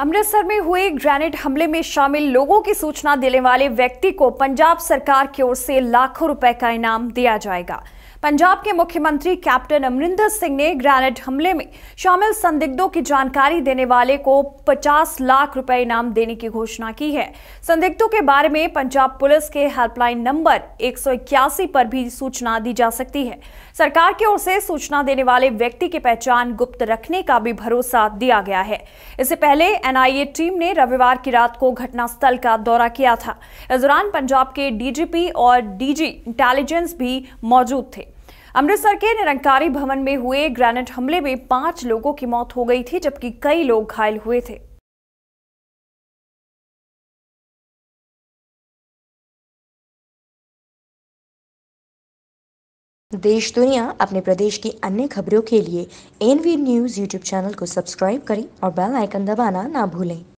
अमृतसर में हुए ग्रेनेड हमले में शामिल लोगों की सूचना देने वाले व्यक्ति को पंजाब सरकार की ओर से लाखों रुपए का इनाम दिया जाएगा पंजाब के मुख्यमंत्री कैप्टन अमरिंदर सिंह ने ग्रेनेड हमले में शामिल संदिग्धों की जानकारी देने वाले को 50 लाख रुपए इनाम देने की घोषणा की है संदिग्धों के बारे में पंजाब पुलिस के हेल्पलाइन नंबर एक पर भी सूचना दी जा सकती है सरकार की ओर से सूचना देने वाले व्यक्ति की पहचान गुप्त रखने का भी भरोसा दिया गया है इससे पहले एनआईए टीम ने रविवार की रात को घटनास्थल का दौरा किया था इस दौरान पंजाब के डीजीपी और डीजी इंटेलिजेंस भी मौजूद थे अमृतसर के निरंकारी भवन में हुए ग्रेनेड हमले में पांच लोगों की मौत हो गई थी जबकि कई लोग घायल हुए थे देश दुनिया अपने प्रदेश की अन्य खबरों के लिए एन न्यूज़ यूट्यूब चैनल को सब्सक्राइब करें और बेल आइकन दबाना ना भूलें